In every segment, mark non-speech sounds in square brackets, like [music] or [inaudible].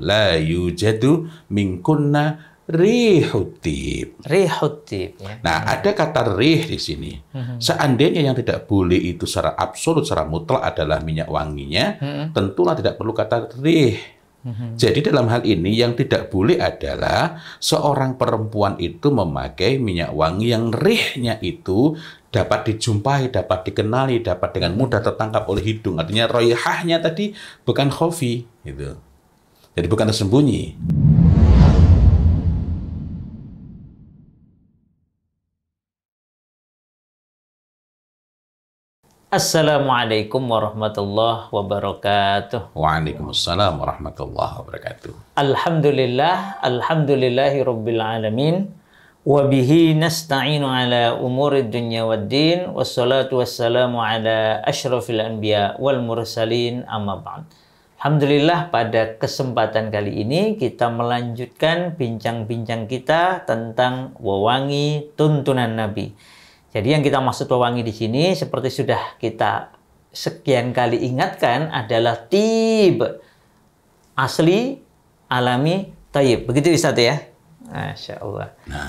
La yujadu mingkunna rihutib. Rihutib. Ya. Nah, ada kata rih di sini. Mm-hmm. Seandainya yang tidak boleh itu secara absolut, secara mutlak adalah minyak wanginya, mm-hmm. tentulah tidak perlu kata rih. Mm-hmm. Jadi dalam hal ini yang tidak boleh adalah seorang perempuan itu memakai minyak wangi yang rihnya itu dapat dijumpai, dapat dikenali, dapat dengan mudah tertangkap oleh hidung. Artinya royahnya tadi bukan khofi gitu. Jadi bukan tersembunyi. Assalamualaikum warahmatullahi wabarakatuh. Waalaikumsalam warahmatullahi wabarakatuh. Alhamdulillah, alhamdulillahi rabbil alamin. Wabihi nasta'inu ala umuri dunya wad din. Wassalatu wassalamu ala ashrafil anbiya wal mursalin amma ba'd. Alhamdulillah pada kesempatan kali ini kita melanjutkan bincang-bincang kita tentang wewangi tuntunan Nabi. Jadi yang kita maksud wewangi di sini seperti sudah kita sekian kali ingatkan adalah tib asli alami tayib. Begitu Ustaz ya? Masya Allah. Nah,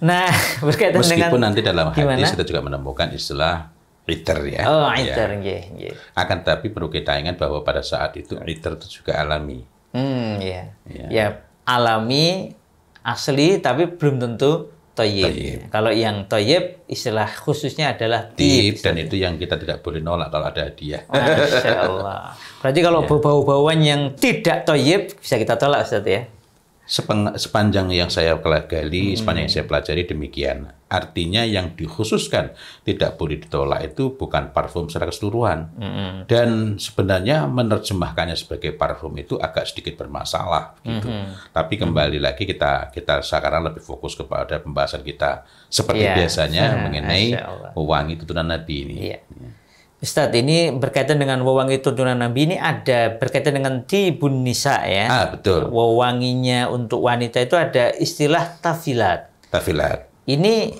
nah [laughs] berkaitan Meskipun dengan... nanti dalam hadis kita juga menemukan istilah iter ya. Oh, iter, ya. Yeah, yeah. Akan tapi perlu kita ingat bahwa pada saat itu iter itu juga alami. Hmm, iya. ya. Yeah. Ya, alami asli tapi belum tentu toyib. toyib. Kalau yang toyib istilah khususnya adalah tip dan itu yang kita tidak boleh nolak kalau ada hadiah. Masya Allah. Berarti kalau [laughs] yeah. bau-bauan yang tidak toyib bisa kita tolak Ustaz ya. Sepeng, sepanjang yang saya gali, hmm. sepanjang yang saya pelajari demikian. Artinya yang dikhususkan tidak boleh ditolak itu bukan parfum secara keseluruhan. Hmm. Dan sebenarnya menerjemahkannya sebagai parfum itu agak sedikit bermasalah gitu. Hmm. Tapi kembali lagi kita kita sekarang lebih fokus kepada pembahasan kita seperti yeah. biasanya [laughs] mengenai wangi tuntunan Nabi ini. Yeah. Ya. Ustaz, ini berkaitan dengan wewangi turunan Nabi ini ada berkaitan dengan tibun nisa ya. Ah, betul. Wewanginya untuk wanita itu ada istilah tafilat. Tafilat. Ini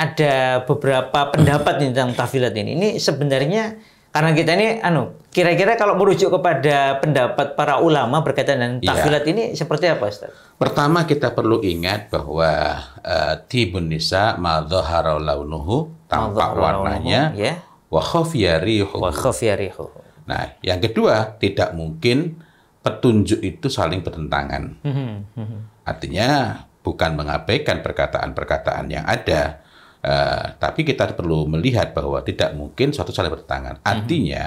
ada beberapa pendapat tentang tafilat ini. Ini sebenarnya karena kita ini anu, kira-kira kalau merujuk kepada pendapat para ulama berkaitan dengan iya. tafilat ya. ini seperti apa, Ustaz? Pertama kita perlu ingat bahwa uh, tibun nisa ma launuhu, tampak warnanya. Ya wa khafiyarihu. Nah, yang kedua, tidak mungkin petunjuk itu saling bertentangan. Mhm, mhm. Artinya bukan mengabaikan perkataan-perkataan yang ada, uh, tapi kita perlu melihat bahwa tidak mungkin suatu saling bertentangan. Mhm. Artinya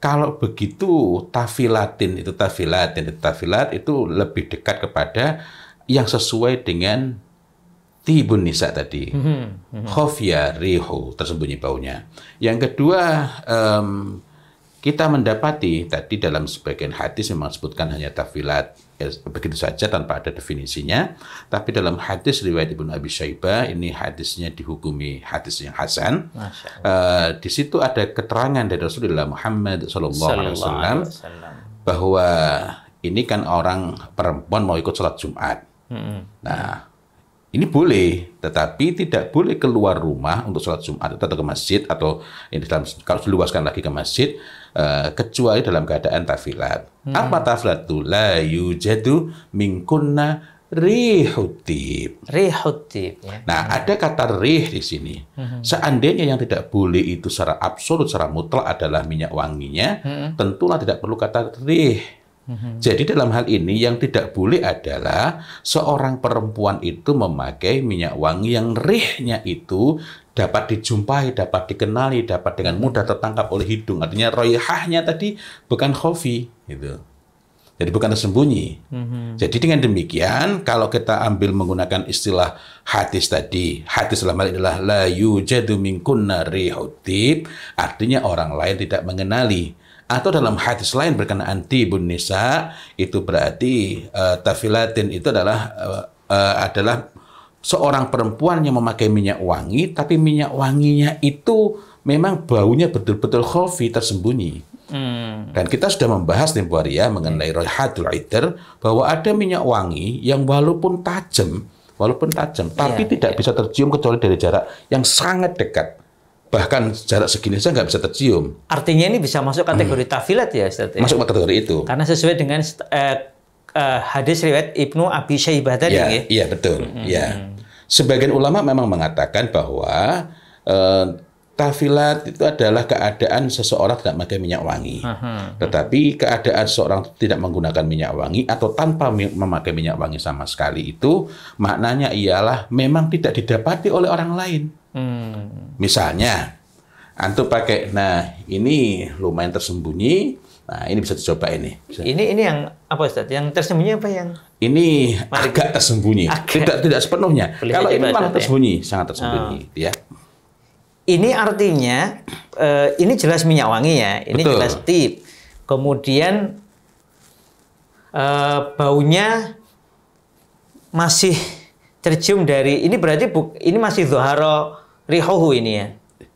kalau begitu tafilatin itu tafilatin itu tafilat itu lebih dekat kepada yang sesuai dengan tibun nisa tadi. Mm-hmm. Mm-hmm. Khofya rihu, tersembunyi baunya. Yang kedua, um, kita mendapati tadi dalam sebagian hadis memang sebutkan hanya tafilat eh, begitu saja tanpa ada definisinya tapi dalam hadis riwayat Ibnu Abi Syaibah ini hadisnya dihukumi hadis yang hasan uh, di situ ada keterangan dari Rasulullah Muhammad SAW bahwa ini kan orang perempuan mau ikut sholat Jumat mm-hmm. nah ini boleh, tetapi tidak boleh keluar rumah untuk sholat Jumat atau ke masjid atau ini dalam kalau diluaskan lagi ke masjid uh, kecuali dalam keadaan tafilat. Hmm. Apa tafilat itu? La yujadu mingkunna rihutib. Rihutib. Ya. Nah, hmm. ada kata rih di sini. Hmm. Seandainya yang tidak boleh itu secara absolut, secara mutlak adalah minyak wanginya, hmm. tentulah tidak perlu kata rih Mhm. Jadi dalam hal ini yang tidak boleh adalah seorang perempuan itu memakai minyak wangi yang rihnya itu dapat dijumpai, dapat dikenali, dapat dengan mudah tertangkap oleh hidung. Artinya royahnya tadi bukan khofi gitu. Jadi bukan tersembunyi. Mm-hmm. Jadi dengan demikian kalau kita ambil menggunakan istilah hadis tadi, hadis dalam hal adalah la yujadu minkunna rihutib, artinya orang lain tidak mengenali atau dalam hadis lain berkenaan tibun nisa itu berarti uh, tafilatin itu adalah uh, uh, adalah seorang perempuan yang memakai minyak wangi tapi minyak wanginya itu memang baunya betul-betul khafi tersembunyi. Hmm. Dan kita sudah membahas tempo hari ya mengenai raihatul itir bahwa ada minyak wangi yang walaupun tajam, walaupun tajam, tapi yeah, tidak yeah. bisa tercium kecuali dari jarak yang sangat dekat bahkan jarak segini saja nggak bisa tercium. Artinya ini bisa masuk kategori hmm. tafilat ya, Ustaz? Ya? Masuk kategori itu. Karena sesuai dengan eh, eh, hadis riwayat Ibnu Abi Syaibah tadi ya. ya? Iya, betul. Hmm. Ya. Sebagian ulama memang mengatakan bahwa eh, tafilat itu adalah keadaan seseorang tidak memakai minyak wangi. Tetapi keadaan seseorang tidak menggunakan minyak wangi atau tanpa memakai minyak wangi sama sekali itu maknanya ialah memang tidak didapati oleh orang lain Hmm. Misalnya, antum pakai, nah ini lumayan tersembunyi. Nah ini bisa dicoba ini. Bisa. Ini ini yang apa Ustaz? Yang tersembunyi apa yang? Ini Mari agak tersembunyi, agak. tidak tidak sepenuhnya. Boleh Kalau ini malah ya? tersembunyi, ya? sangat tersembunyi, oh. ya. Ini artinya, uh, ini jelas minyak wangi ya, ini Betul. jelas tip. Kemudian uh, baunya masih tercium dari ini berarti buk, ini masih zoharo Rihohu ini ya.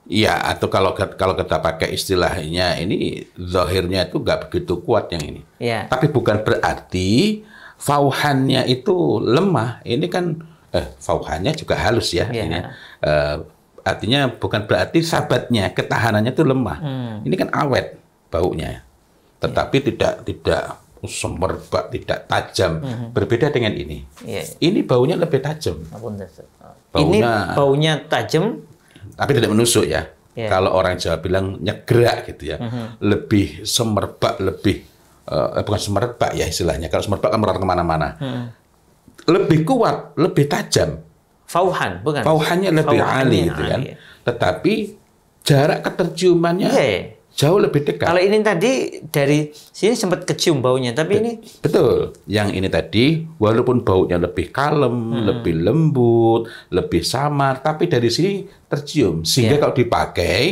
Iya, atau kalau kalau kita pakai istilahnya ini zahirnya itu nggak begitu kuat yang ini. Ya. Tapi bukan berarti fauhannya itu lemah. Ini kan eh, fauhannya juga halus ya. Iya. ya. Ini, eh, artinya bukan berarti sabatnya, ketahanannya itu lemah. Hmm. Ini kan awet baunya. Tetapi ya. tidak tidak semerbak, tidak tajam. Hmm. Berbeda dengan ini. Yeah. Ini baunya lebih tajam. Baunya, ini baunya tajam. Tapi tidak menusuk ya. Yeah. Kalau orang Jawa bilang nyegerak gitu ya. Hmm. Lebih semerbak, lebih uh, bukan semerbak ya istilahnya. Kalau semerbak kan merata kemana-mana. Hmm. Lebih kuat, lebih tajam. Fauhan, bukan? Fauhannya lebih Fauhannya ali gitu ah, kan. Ya. Tetapi jarak keterciumannya yeah jauh lebih dekat. Kalau ini tadi dari sini sempat kecium baunya, tapi Be ini betul. Yang ini tadi walaupun baunya lebih kalem, hmm. lebih lembut, lebih samar, tapi dari sini tercium sehingga yeah. kalau dipakai,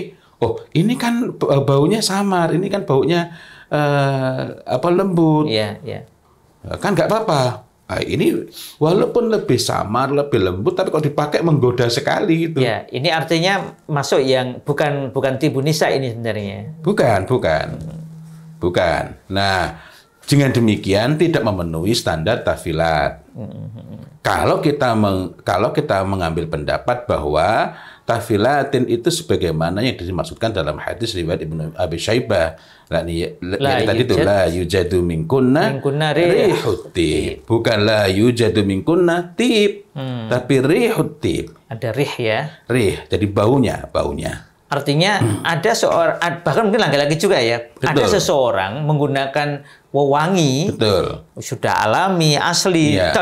oh ini kan eh, baunya samar, ini kan baunya uh, apa lembut. Iya, yeah, iya. Yeah. Kan nggak apa-apa. Nah, ini walaupun lebih samar, lebih lembut, tapi kalau dipakai menggoda sekali itu. Ya, ini artinya masuk yang bukan bukan tibu nisa ini sebenarnya. Bukan, bukan, bukan. Nah, dengan demikian tidak memenuhi standar tafilat. Mm -hmm. Kalau kita meng, kalau kita mengambil pendapat bahwa kafilatin itu sebagaimana yang dimaksudkan dalam hadis riwayat Ibnu Abi Syaibah. La, la, tadi itu la yujadu minkunna, minkunna rihut Bukan la yujadu minkunna tib, hmm. tapi rihut Ada rih ya. Rih, jadi baunya, baunya. Artinya hmm. ada seorang bahkan mungkin lagi lagi juga ya. Betul. Ada seseorang menggunakan wewangi. Betul. Sudah alami, asli, ya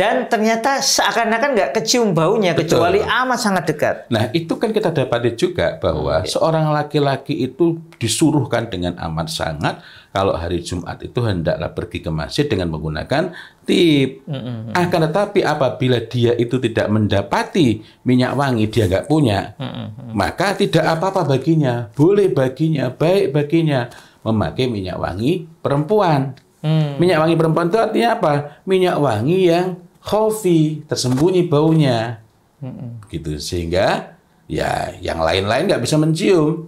dan ternyata seakan-akan nggak kecium baunya Betul. kecuali amat sangat dekat. Nah itu kan kita dapati juga bahwa okay. seorang laki-laki itu disuruhkan dengan amat sangat kalau hari Jumat itu hendaklah pergi ke masjid dengan menggunakan tip. Mm -hmm. Akan tetapi apabila dia itu tidak mendapati minyak wangi dia nggak punya, mm -hmm. maka tidak apa-apa baginya, boleh baginya, baik baginya memakai minyak wangi perempuan. Hmm. Minyak wangi perempuan itu artinya apa? Minyak wangi yang khofi tersembunyi baunya -mm. gitu sehingga ya yang lain-lain nggak bisa mencium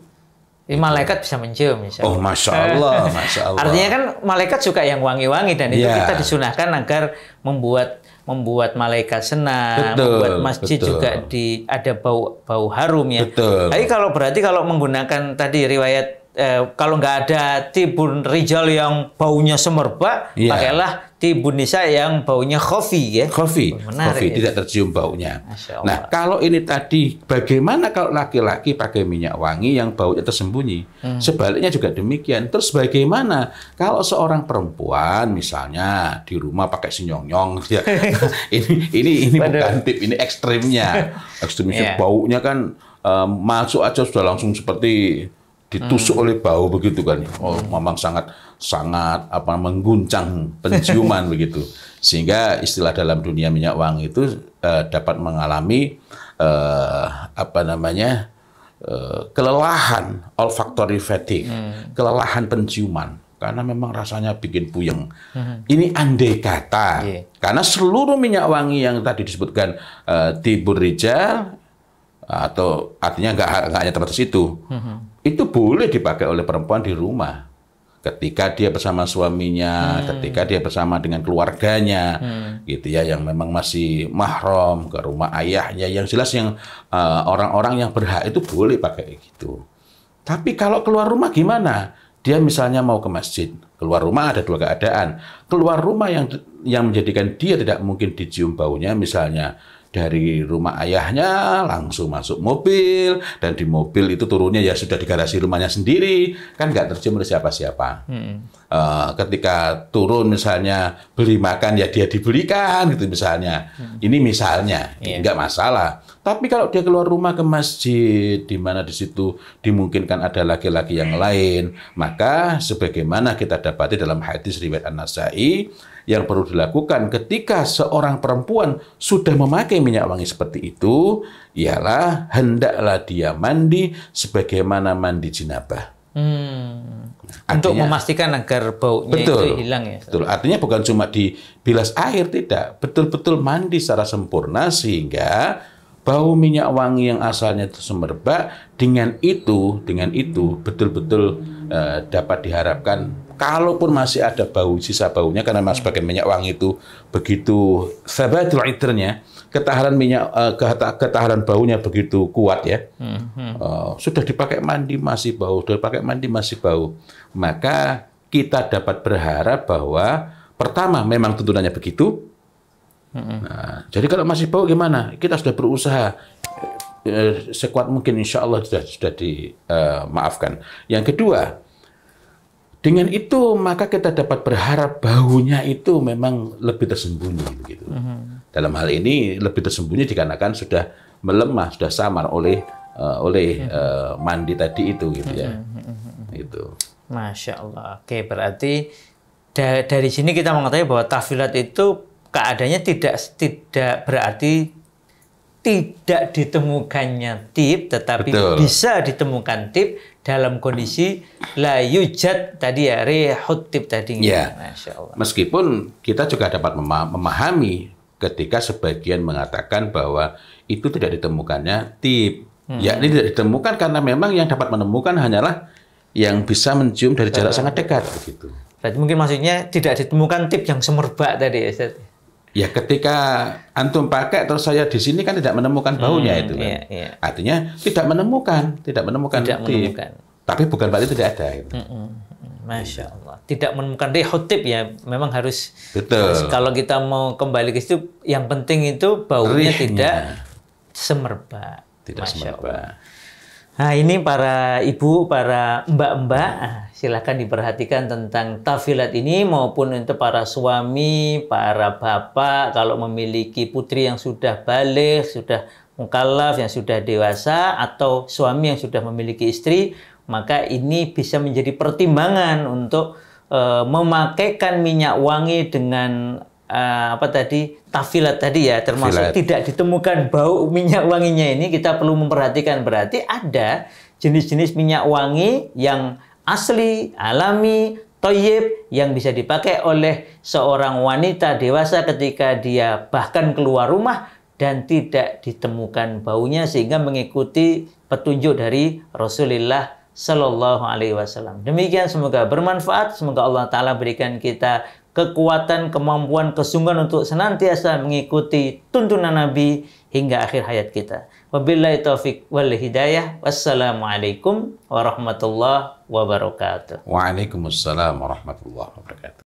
eh, ini gitu. malaikat bisa mencium. misalnya. Oh, masya Allah, [laughs] masya Allah. Artinya kan malaikat suka yang wangi-wangi dan itu ya. kita disunahkan agar membuat membuat malaikat senang, betul, membuat masjid betul. juga di ada bau bau harum ya. Betul. Tapi kalau berarti kalau menggunakan tadi riwayat eh, kalau nggak ada tibun rijal yang baunya semerbak, yeah. pakailah tibun nisa yang baunya kopi ya. Kopi, kopi ya. tidak tercium baunya. Nah, kalau ini tadi bagaimana kalau laki-laki pakai minyak wangi yang baunya tersembunyi? Hmm. Sebaliknya juga demikian. Terus bagaimana kalau seorang perempuan misalnya di rumah pakai sinyong-nyong [laughs] ya. Kan? [laughs] ini ini ini Waduh. bukan tip, ini ekstrimnya. [laughs] Ekstrimnya yeah. baunya kan um, masuk aja sudah langsung seperti ditusuk hmm. oleh bau begitu kan. Iya. Oh, memang sangat sangat apa mengguncang penciuman [laughs] begitu. Sehingga istilah dalam dunia minyak wangi itu uh, dapat mengalami uh, apa namanya? Uh, kelelahan olfactory fatigue, hmm. kelelahan penciuman karena memang rasanya bikin puyeng. Hmm. Ini andai kata, yeah. karena seluruh minyak wangi yang tadi disebutkan uh, tibur atau artinya nggak hanya terbatas itu, hmm itu boleh dipakai oleh perempuan di rumah ketika dia bersama suaminya, hmm. ketika dia bersama dengan keluarganya, hmm. gitu ya, yang memang masih mahram ke rumah ayahnya, yang jelas yang eh, orang-orang uh, yang berhak itu boleh pakai gitu. Tapi kalau keluar rumah gimana? Dia misalnya mau ke masjid, keluar rumah ada dua keadaan. Keluar rumah yang yang menjadikan dia tidak mungkin dicium baunya, misalnya dari rumah ayahnya langsung masuk mobil dan di mobil itu turunnya ya sudah di garasi rumahnya sendiri kan nggak tercium oleh siapa-siapa. Hmm. Uh, ketika turun misalnya beli makan ya dia dibelikan gitu misalnya. Hmm. Ini misalnya yeah. nggak masalah. Tapi kalau dia keluar rumah ke masjid, di mana di situ dimungkinkan ada laki-laki yang lain, maka sebagaimana kita dapati dalam hadis riwayat An-Nasai, yang perlu dilakukan ketika seorang perempuan sudah memakai minyak wangi seperti itu, ialah hendaklah dia mandi sebagaimana mandi jinabah. Hmm. Artinya, Untuk memastikan agar baunya betul, itu hilang ya. Betul. Artinya bukan cuma dibilas air tidak, betul-betul mandi secara sempurna sehingga bau minyak wangi yang asalnya itu semerbak dengan itu dengan itu betul-betul eh, dapat diharapkan kalaupun masih ada bau sisa baunya karena mas bagian minyak wangi itu begitu sabatul iternya ketahanan minyak eh, ketahanan baunya begitu kuat ya uh, sudah dipakai mandi masih bau sudah dipakai mandi masih bau maka kita dapat berharap bahwa pertama memang tuntunannya begitu Nah, jadi kalau masih bau gimana? Kita sudah berusaha eh, eh sekuat mungkin insya Allah sudah sudah dimaafkan. Eh, Yang kedua, dengan itu maka kita dapat berharap baunya itu memang lebih tersembunyi begitu. Mm-hmm. Dalam hal ini lebih tersembunyi dikarenakan sudah melemah, sudah samar oleh uh, oleh uh, mandi tadi itu gitu ya. Itu. Masya Allah. Oke berarti da- dari sini kita mengetahui bahwa tafilat itu keadaannya tidak tidak berarti tidak ditemukannya tip, tetapi Betul. bisa ditemukan tip dalam kondisi layu jat tadi ya rehut tip tadi. Ya. Meskipun kita juga dapat memahami ketika sebagian mengatakan bahwa itu tidak ditemukannya tip. Hmm. Ya, ini tidak ditemukan karena memang yang dapat menemukan hanyalah yang bisa mencium dari jarak Betul. sangat dekat begitu. Berarti mungkin maksudnya tidak ditemukan tip yang semerbak tadi ya Ya ketika antum pakai terus saya di sini kan tidak menemukan baunya hmm, itu kan. Iya, iya. Artinya tidak menemukan, tidak menemukan. Tidak di, menemukan. Tapi bukan berarti tidak ada. Gitu. Hmm, hmm, hmm. Masya Allah. Tidak menemukan rehotip ya. Memang harus. Betul. Harus, kalau kita mau kembali ke situ, yang penting itu baunya Rihnya. tidak semerbak. Tidak Masya semerbak. Allah. Nah, ini para ibu, para mbak-mbak, ah, silahkan diperhatikan tentang tafilat ini maupun untuk para suami, para bapak, kalau memiliki putri yang sudah balik, sudah mengkalaf yang sudah dewasa, atau suami yang sudah memiliki istri, maka ini bisa menjadi pertimbangan untuk e, memakaikan minyak wangi dengan uh, apa tadi tafilat tadi ya termasuk Filat. tidak ditemukan bau minyak wanginya ini kita perlu memperhatikan berarti ada jenis-jenis minyak wangi yang asli, alami, toyib yang bisa dipakai oleh seorang wanita dewasa ketika dia bahkan keluar rumah dan tidak ditemukan baunya sehingga mengikuti petunjuk dari Rasulullah Shallallahu Alaihi Wasallam. Demikian semoga bermanfaat, semoga Allah Taala berikan kita kekuatan, kemampuan, kesungguhan untuk senantiasa mengikuti tuntunan Nabi hingga akhir hayat kita. Wabillahi taufik wal hidayah. Wassalamualaikum warahmatullahi wabarakatuh. Waalaikumsalam warahmatullahi wabarakatuh.